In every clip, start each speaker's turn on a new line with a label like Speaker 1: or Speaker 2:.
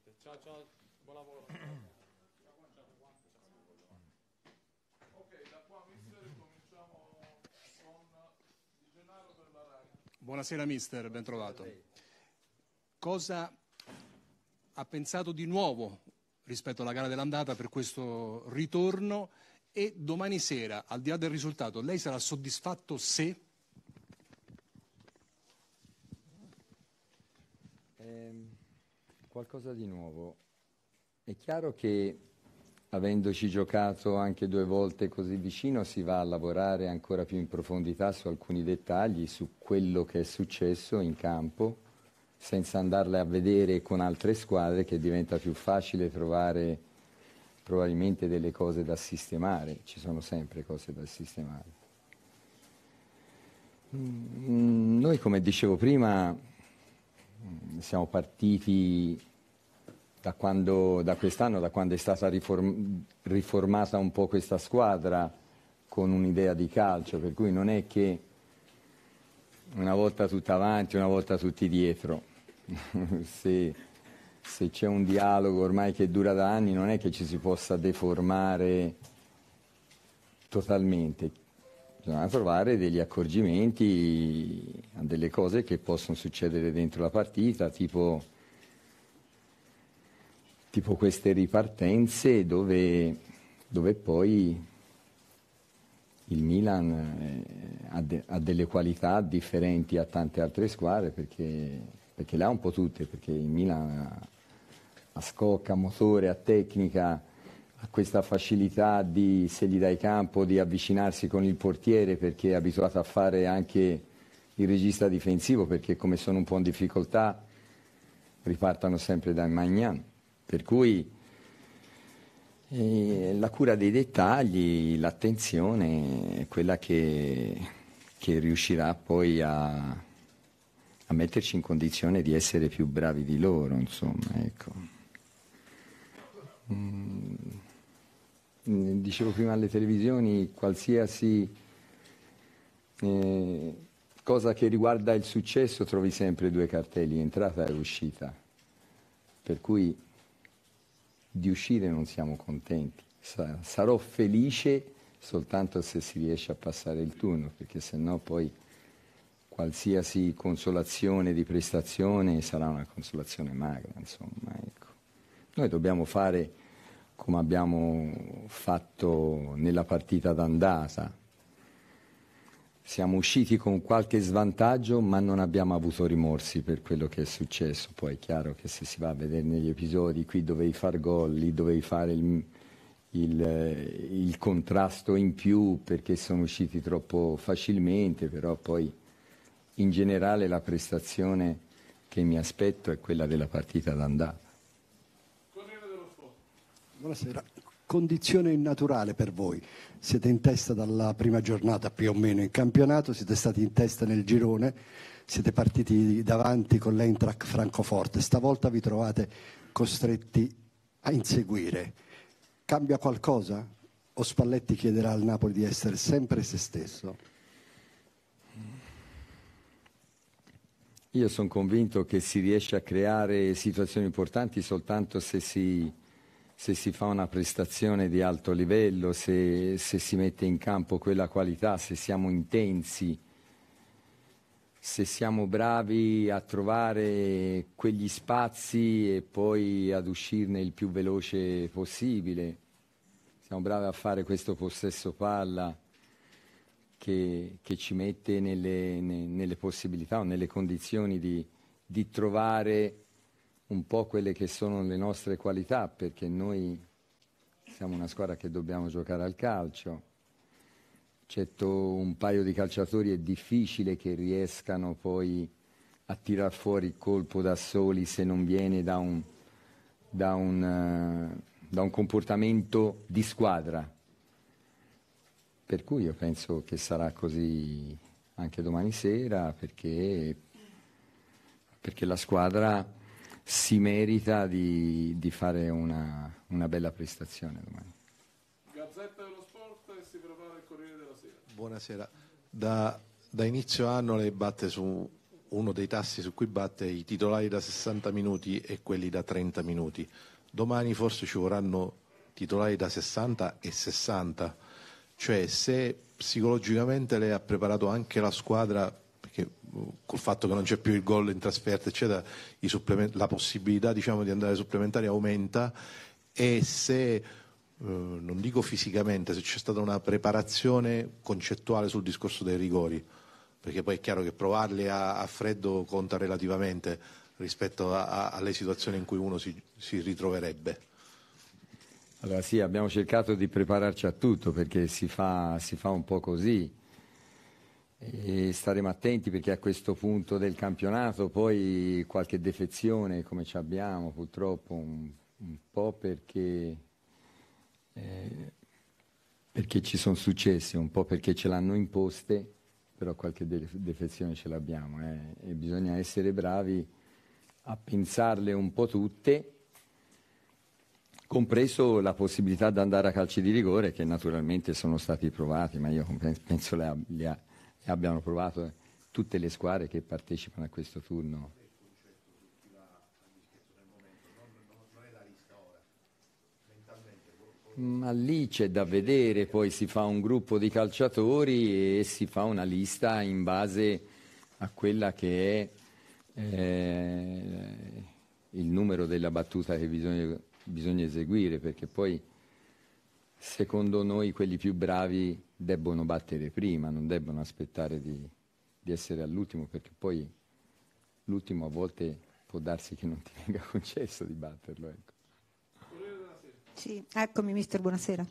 Speaker 1: assolutamente. Ciao, ciao, buon lavoro. ok, da qua mister cominciamo con Di Gennaro per la RAI. Buonasera mister, bentrovato. Cosa ha pensato di nuovo rispetto alla gara dell'andata per questo ritorno e domani sera, al di là del risultato, lei sarà soddisfatto se qualcosa di nuovo. È chiaro che avendoci giocato anche due volte così vicino si va a lavorare ancora più in profondità su alcuni dettagli, su quello che è successo in campo, senza andarle a vedere con altre squadre che diventa più facile trovare probabilmente delle cose da sistemare, ci sono sempre cose da sistemare. Mm, noi come dicevo prima mm, siamo partiti da, quando, da quest'anno, da quando è stata riform, riformata un po' questa squadra con un'idea di calcio, per cui non è che una volta tutti avanti, una volta tutti dietro. se, se c'è un dialogo ormai che dura da anni non è che ci si possa deformare totalmente, bisogna trovare degli accorgimenti a delle cose che possono succedere dentro la partita, tipo tipo queste ripartenze dove, dove poi il Milan eh, ha, de, ha, delle qualità differenti a tante altre squadre perché, perché le ha un po' tutte, perché il Milan ha, ha scocca, motore, ha tecnica, ha questa facilità di, se gli dai campo, di avvicinarsi con il portiere perché è abituato a fare anche il regista difensivo perché come sono un po' in difficoltà ripartano sempre dal Magnan per cui eh, la cura dei dettagli, l'attenzione è quella che, che riuscirà poi a, a, metterci in condizione di essere più bravi di loro, insomma, ecco. mm, mm Dicevo prima alle televisioni, qualsiasi eh, cosa che riguarda il successo trovi sempre due cartelli, entrata e uscita. Per cui di uscire non siamo contenti. sarò felice soltanto se si riesce a passare il turno, perché sennò poi qualsiasi consolazione di prestazione sarà una consolazione magra, insomma, ecco. Noi dobbiamo fare come abbiamo fatto nella partita d'andata, siamo usciti con qualche svantaggio, ma non abbiamo avuto rimorsi per quello che è successo. Poi è chiaro che se si va a vedere negli episodi, qui dovevi far gol, lì dovevi fare il, il, eh, il contrasto in più perché sono usciti troppo facilmente, però poi in generale la prestazione che mi aspetto è quella della partita d'andata. Buonasera condizione innaturale per voi. Siete in testa dalla prima giornata più o meno in campionato, siete stati in testa nel girone, siete partiti davanti con l'Eintracht Francoforte. Stavolta vi trovate costretti a inseguire. Cambia qualcosa? O Spalletti chiederà al Napoli di essere sempre se stesso? Io sono convinto che si riesce a creare situazioni importanti soltanto se si se si fa una prestazione di alto livello, se, se si mette in campo quella qualità, se siamo intensi, se siamo bravi a trovare quegli spazi e poi ad uscirne il più veloce possibile. Siamo bravi a fare questo possesso palla. Che, che, ci mette nelle, ne, nelle possibilità o nelle condizioni di, di trovare un po' quelle che sono le nostre qualità, perché noi siamo una squadra che dobbiamo giocare al calcio, certo un paio di calciatori è difficile che riescano poi a tirar fuori il colpo da soli se non viene da un, da un, eh, da un comportamento di squadra. Per cui io penso che sarà così anche domani sera perché, perché la squadra si merita di, di fare una, una, bella prestazione domani. Gazzetta dello Sport e si prepara il Corriere della Sera. Buonasera. Da, da inizio anno lei batte su uno dei tassi su cui batte i titolari da 60 minuti e quelli da 30 minuti. Domani forse ci vorranno titolari da 60 e 60. Cioè se psicologicamente lei ha preparato anche la squadra che uh, col fatto che non c'è più il gol in trasferta, eccetera, la possibilità diciamo, di andare supplementari aumenta e se uh, non dico fisicamente, se c'è stata una preparazione concettuale sul discorso dei rigori, perché poi è chiaro che provarli a, a freddo conta relativamente rispetto a, a, alle situazioni in cui uno si, si ritroverebbe. Allora sì, abbiamo cercato di prepararci a tutto perché si fa, si fa un po' così. E staremo attenti perché a questo punto del campionato poi qualche defezione come ci abbiamo purtroppo un, un po' perché, eh, perché ci sono successe, un po' perché ce l'hanno imposte, però qualche defezione ce l'abbiamo eh. e bisogna essere bravi a pensarle un po' tutte compreso la possibilità di andare a calci di rigore che naturalmente sono stati provati, ma io penso le abbia e abbiano provato tutte le squadre che partecipano a questo turno. Mm, ma lì c'è da vedere, poi si fa un gruppo di calciatori e si fa una lista in base a quella che è eh, il numero della battuta che bisogna, bisogna eseguire, perché poi secondo noi quelli più bravi debbono battere prima, non debbono aspettare di, di essere all'ultimo, perché poi l'ultimo a volte può darsi che non ti venga concesso di batterlo. Ecco. Sì, eccomi mister, buonasera.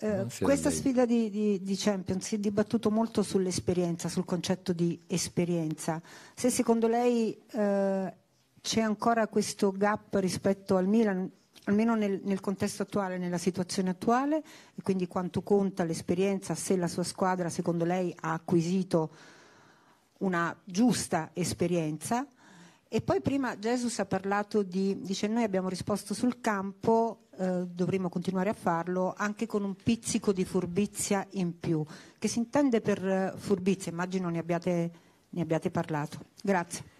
Speaker 1: Eh, questa sfida di, di, di, Champions si è dibattuto molto sull'esperienza, sul concetto di esperienza. Se secondo lei eh, c'è ancora questo gap rispetto al Milan, almeno nel, nel, contesto attuale, nella situazione attuale, e quindi quanto conta l'esperienza, se la sua squadra secondo lei ha acquisito una giusta esperienza. E poi prima Gesù ha parlato di, dice noi abbiamo risposto sul campo, eh, dovremmo continuare a farlo anche con un pizzico di furbizia in più, che si intende per eh, furbizia, immagino ne abbiate, ne abbiate parlato. Grazie.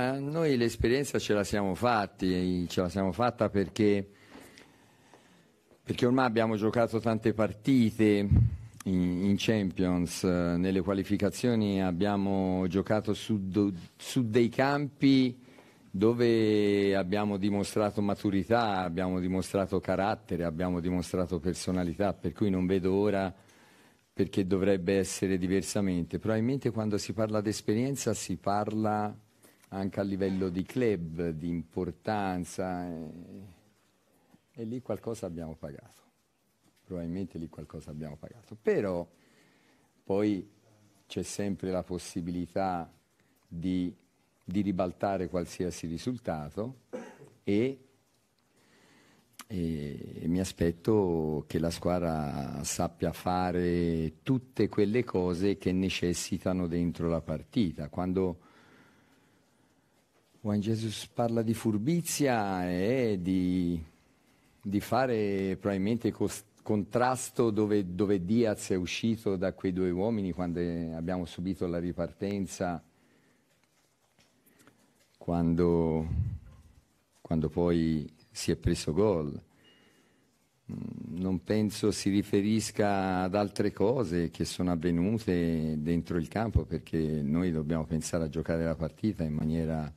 Speaker 1: Eh, noi l'esperienza ce la siamo fatti, ce la siamo fatta perché, perché ormai abbiamo giocato tante partite in, in Champions, eh, nelle qualificazioni abbiamo giocato su, do, su dei campi dove abbiamo dimostrato maturità, abbiamo dimostrato carattere, abbiamo dimostrato personalità, per cui non vedo ora perché dovrebbe essere diversamente. Probabilmente quando si parla di esperienza si parla anche a livello di club, di importanza, e, e lì qualcosa abbiamo pagato, probabilmente lì qualcosa abbiamo pagato, però poi c'è sempre la possibilità di, di ribaltare qualsiasi risultato e e mi aspetto che la squadra sappia fare tutte quelle cose che necessitano dentro la partita. Quando Juan Jesus parla di furbizia e di, di fare probabilmente cost- contrasto dove, dove, Diaz è uscito da quei due uomini quando abbiamo subito la ripartenza, quando, quando poi si è preso gol. Mm, non penso si riferisca ad altre cose che sono avvenute dentro il campo perché noi dobbiamo pensare a giocare la partita in maniera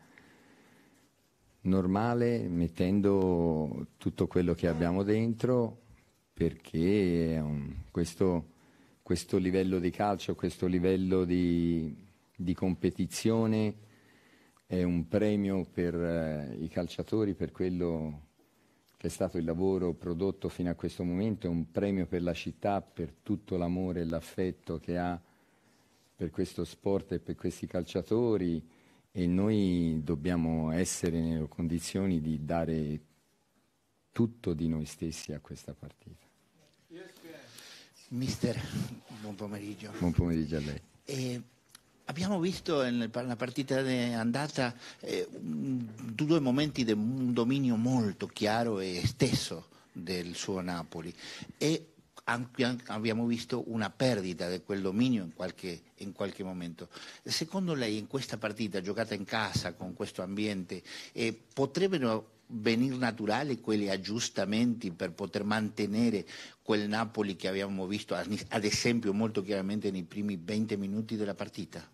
Speaker 1: normale mettendo tutto quello che abbiamo dentro perché um, questo, questo, livello di calcio, questo livello di, di competizione è un premio per uh, i calciatori, per quello che è stato il lavoro prodotto fino a questo momento, è un premio per la città, per tutto l'amore e l'affetto che ha per questo sport e per questi calciatori e noi dobbiamo essere nelle condizioni di dare tutto di noi stessi a questa partita. Mister, buon pomeriggio. Buon pomeriggio a lei. Eh, abbiamo visto nella partita andata eh, due momenti di un dominio molto chiaro e esteso del suo Napoli e anche, abbiamo visto una perdita di quel dominio in qualche, in qualche, momento. Secondo lei in questa partita giocata in casa con questo ambiente eh, potrebbero venire naturali quegli aggiustamenti per poter mantenere quel Napoli che abbiamo visto ad esempio molto chiaramente nei primi 20 minuti della partita?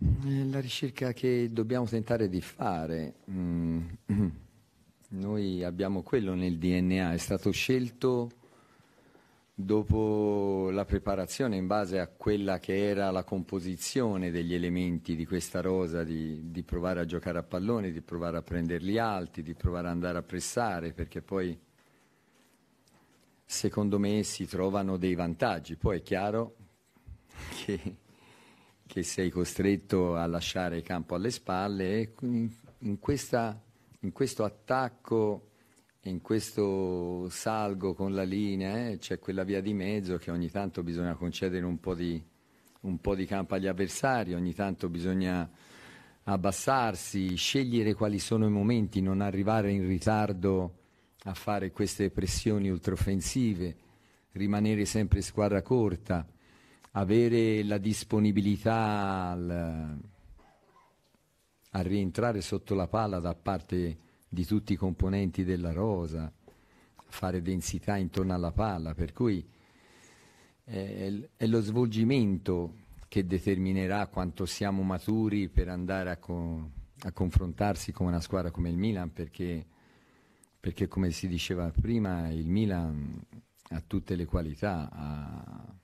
Speaker 1: Eh, la ricerca che dobbiamo tentare di fare. Mm. Noi abbiamo quello nel DNA, è stato scelto dopo la preparazione in base a quella che era la composizione degli elementi di questa rosa, di, di provare a giocare a pallone, di provare a prenderli alti, di provare ad andare a pressare, perché poi secondo me si trovano dei vantaggi. Poi è chiaro che, che sei costretto a lasciare il campo alle spalle e in, in questa in questo attacco, in questo salgo con la linea, eh, c'è quella via di mezzo che ogni tanto bisogna concedere un po' di, un po di campo agli avversari, ogni tanto bisogna abbassarsi, scegliere quali sono i momenti, non arrivare in ritardo a fare queste pressioni ultraoffensive, rimanere sempre squadra corta, avere la disponibilità al a rientrare sotto la palla da parte di tutti i componenti della rosa, fare densità intorno alla palla, per cui è lo svolgimento che determinerà quanto siamo maturi per andare a, co- a confrontarsi con una squadra come il Milan, perché, perché, come si diceva prima il Milan ha tutte le qualità, ha,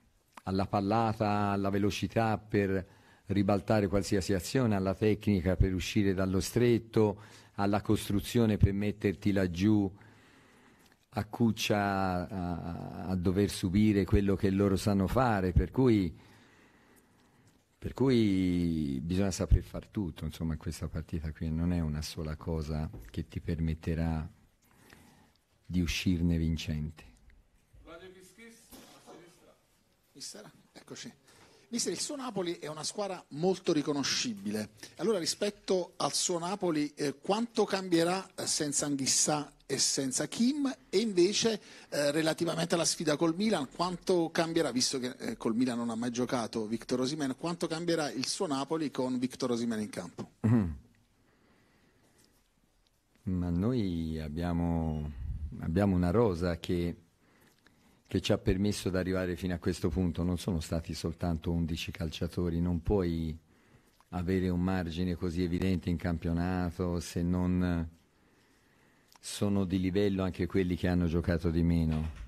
Speaker 1: ha la pallata, ha la velocità per ribaltare qualsiasi azione, alla tecnica per uscire dallo stretto, alla costruzione per metterti laggiù a cuccia a, a dover subire quello che loro sanno fare, per cui, per cui bisogna saper far tutto, insomma questa partita qui non è una sola cosa che ti permetterà di uscirne vincente. Eccoci. Mister, il suo Napoli è una squadra molto riconoscibile. Allora rispetto al suo Napoli, eh, quanto cambierà eh, senza Anghissà e senza Kim? E invece eh, relativamente alla sfida col Milan, quanto cambierà, visto che eh, col Milan non ha mai giocato Victor Osimen, quanto cambierà il suo Napoli con Victor Osimen in campo? Mm. Ma noi abbiamo, abbiamo una rosa che che ci ha permesso di arrivare fino a questo punto. Non sono stati soltanto 11 calciatori, non puoi avere un margine così evidente in campionato se non sono di livello anche quelli che hanno giocato di meno.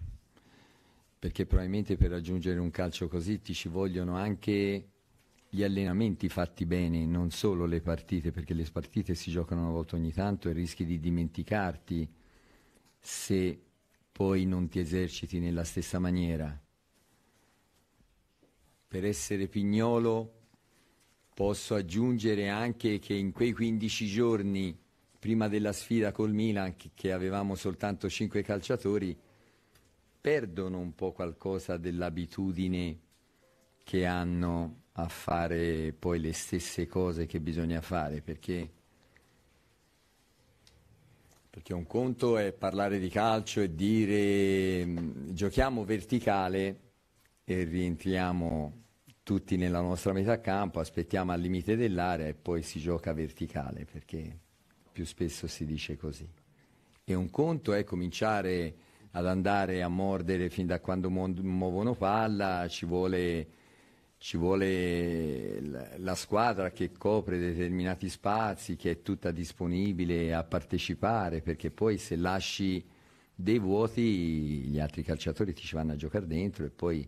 Speaker 1: Perché probabilmente per raggiungere un calcio così ti ci vogliono anche gli allenamenti fatti bene, non solo le partite, perché le partite si giocano una volta ogni tanto e rischi di dimenticarti se poi non ti eserciti nella stessa maniera. Per essere pignolo posso aggiungere anche che in quei 15 giorni prima della sfida col Milan, che avevamo soltanto 5 calciatori, perdono un po' qualcosa dell'abitudine che hanno a fare poi le stesse cose che bisogna fare, perché perché un conto è parlare di calcio e dire mm, giochiamo verticale e rientriamo tutti nella nostra metà campo, aspettiamo al limite dell'area e poi si gioca verticale, perché più spesso si dice così. E un conto è cominciare ad andare a mordere fin da quando muovono palla, ci vuole ci vuole la squadra che copre determinati spazi, che è tutta disponibile a partecipare, perché poi se lasci dei vuoti gli altri calciatori ti ci vanno a giocare dentro e poi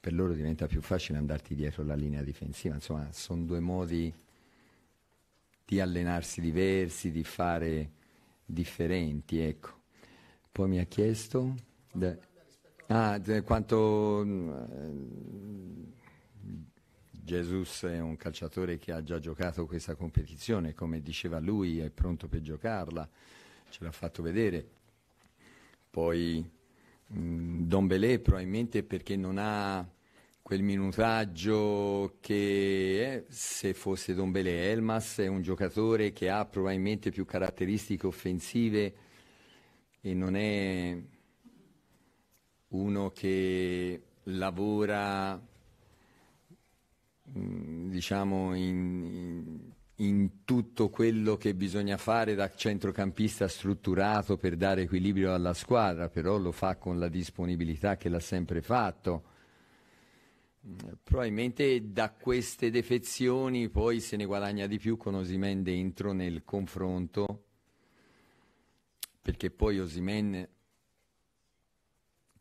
Speaker 1: per loro diventa più facile andarti dietro la linea difensiva. Insomma, sono due modi di allenarsi diversi, di fare differenti, ecco. Poi mi ha chiesto... Ah, eh, quanto Gesù mm, eh, è un calciatore che ha già giocato questa competizione, come diceva lui, è pronto per giocarla, ce l'ha fatto vedere. Poi mm, Don Belé probabilmente perché non ha quel minutaggio che è, se fosse Don Belé Elmas è un giocatore che ha probabilmente più caratteristiche offensive e non è uno che lavora mm, diciamo in, in, in, tutto quello che bisogna fare da centrocampista strutturato per dare equilibrio alla squadra, però lo fa con la disponibilità che l'ha sempre fatto. Mm, probabilmente da queste defezioni poi se ne guadagna di più con Osimen dentro nel confronto, perché poi Osimen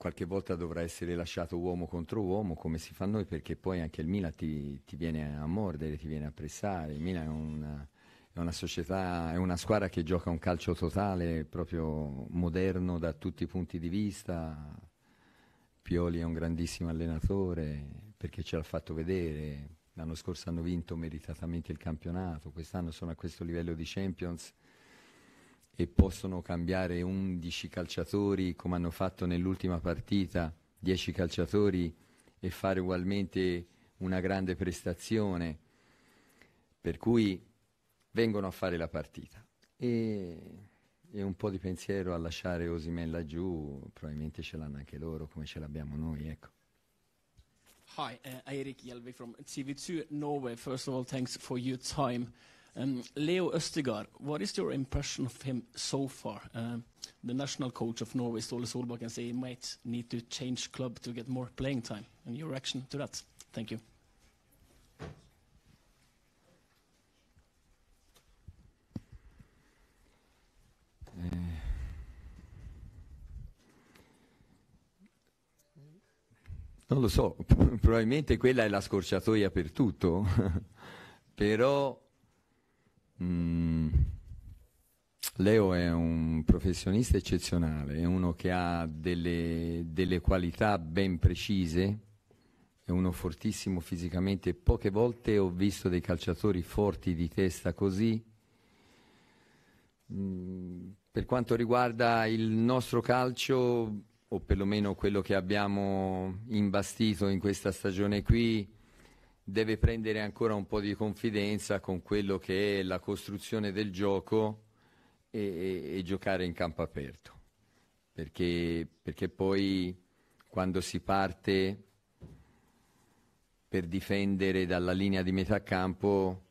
Speaker 1: qualche volta dovrà essere lasciato uomo contro uomo come si fa noi perché poi anche il Milan ti, ti viene a mordere, ti viene a pressare, il Milan è una, è una, società, è una squadra che gioca un calcio totale, proprio moderno da tutti i punti di vista, Pioli è un grandissimo allenatore perché ce l'ha fatto vedere, l'anno scorso hanno vinto meritatamente il campionato, quest'anno sono a questo livello di Champions e possono cambiare 11 calciatori come hanno fatto nell'ultima partita, 10 calciatori e fare ugualmente una grande prestazione. Per cui vengono a fare la partita. E, e un po' di pensiero a lasciare Osimen laggiù, probabilmente ce l'hanno anche loro come ce l'abbiamo noi, ecco. Hi, uh, Eirik Hjelvik from TV2 Norway. First of all, thanks for your time. Um, Leo Østegard, what is your impression of him so far? Um, the national coach of Norway, Ståle Solbakken, say he might need to change club to get more playing time. And your reaction to that? Thank you. Eh. non lo so, probabilmente quella è la scorciatoia per tutto, però Mm. Leo è un professionista eccezionale, è uno che ha delle, delle qualità ben precise, è uno fortissimo fisicamente. Poche volte ho visto dei calciatori forti di testa così. Mm, per quanto riguarda il nostro calcio, o perlomeno quello che abbiamo imbastito in questa stagione qui, deve prendere ancora un po' di confidenza con quello che è la costruzione del gioco e, e, e giocare in campo aperto. Perché, perché, poi quando si parte per difendere dalla linea di metà campo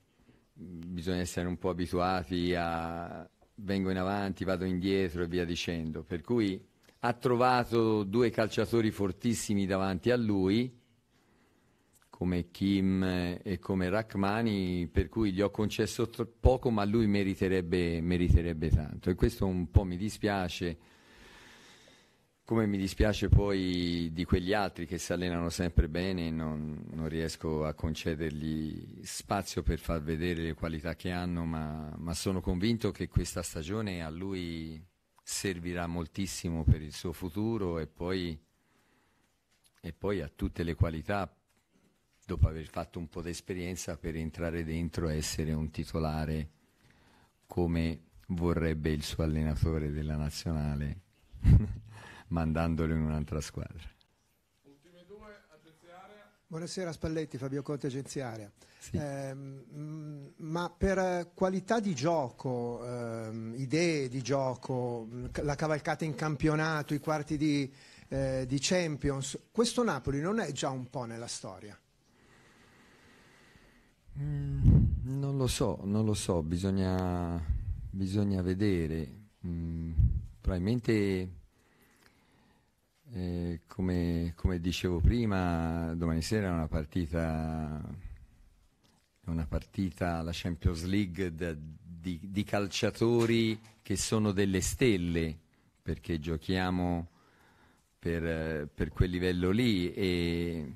Speaker 1: bisogna essere un po' abituati a vengo in avanti, vado indietro e via dicendo. Per cui ha trovato due calciatori fortissimi davanti a lui come Kim e come Rachmani, per cui gli ho concesso poco, ma lui meriterebbe, meriterebbe tanto. E questo un po' mi dispiace, come mi dispiace poi di quegli altri che si allenano sempre bene, non, non riesco a concedergli spazio per far vedere le qualità che hanno, ma, ma sono convinto che questa stagione a lui servirà moltissimo per il suo futuro e poi, e poi a tutte le qualità dopo aver fatto un po' di esperienza per entrare dentro e essere un titolare come vorrebbe il suo allenatore della nazionale, mandandolo in un'altra squadra. Buonasera Spalletti, Fabio Conte Agenziaria. Sì. Eh, ma per qualità di gioco, eh, idee di gioco, mm, la cavalcata in campionato, i quarti di, eh, di Champions, questo Napoli non è già un po' nella storia? Mm, non lo so, non lo so, bisogna, bisogna vedere. Mm, probabilmente, eh, come, come, dicevo prima, domani sera è una partita, una partita alla Champions League da, di, di calciatori che sono delle stelle, perché giochiamo per, per quel livello lì e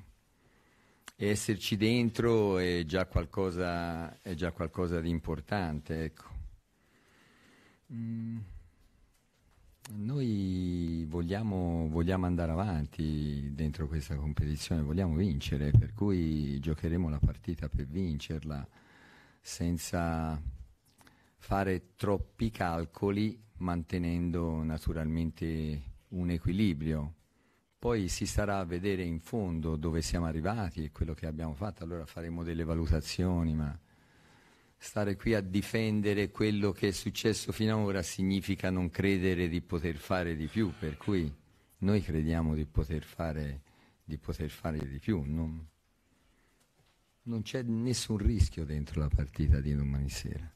Speaker 1: esserci dentro è già qualcosa, è già qualcosa di importante. Ecco. Mm. Noi vogliamo, vogliamo, andare avanti dentro questa competizione, vogliamo vincere, per cui giocheremo la partita per vincerla senza fare troppi calcoli, mantenendo naturalmente un equilibrio poi si starà a vedere in fondo dove siamo arrivati e quello che abbiamo fatto, allora faremo delle valutazioni, ma stare qui a difendere quello che è successo finora significa non credere di poter fare di più, per cui noi crediamo di poter fare di, poter fare di più. Non, non c'è nessun rischio dentro la partita di domani sera,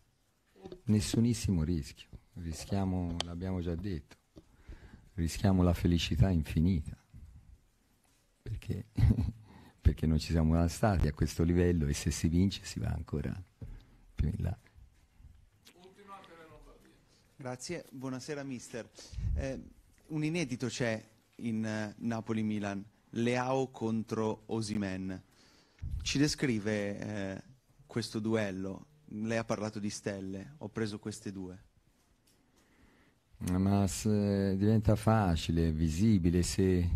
Speaker 1: nessunissimo rischio, rischiamo, l'abbiamo già detto, rischiamo la felicità infinita perché, perché non ci siamo mai stati a questo livello e se si vince si va ancora più in là. Grazie, buonasera mister. Eh, un inedito c'è in uh, Napoli-Milan, Leao contro Osimen. Ci descrive eh, questo duello? Lei ha parlato di stelle, ho preso queste due. Ma eh, diventa facile, visibile se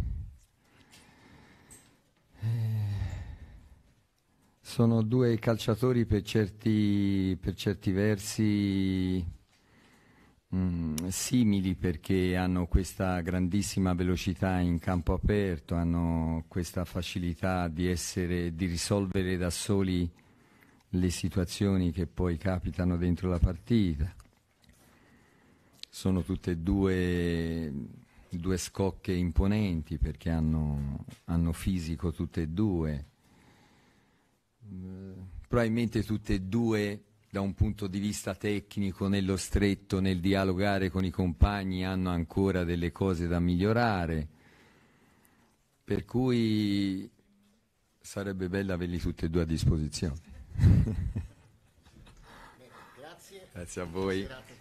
Speaker 1: Sono due calciatori per certi, per certi versi mm, simili perché hanno questa grandissima velocità in campo aperto, hanno questa facilità di, essere, di risolvere da soli le situazioni che poi capitano dentro la partita. Sono tutte e due due scocche imponenti perché hanno, hanno fisico tutte e due eh, probabilmente tutte e due da un punto di vista tecnico nello stretto, nel dialogare con i compagni, hanno ancora delle cose da migliorare, per cui sarebbe bello averli tutti e due a disposizione. Bene, grazie. grazie a voi.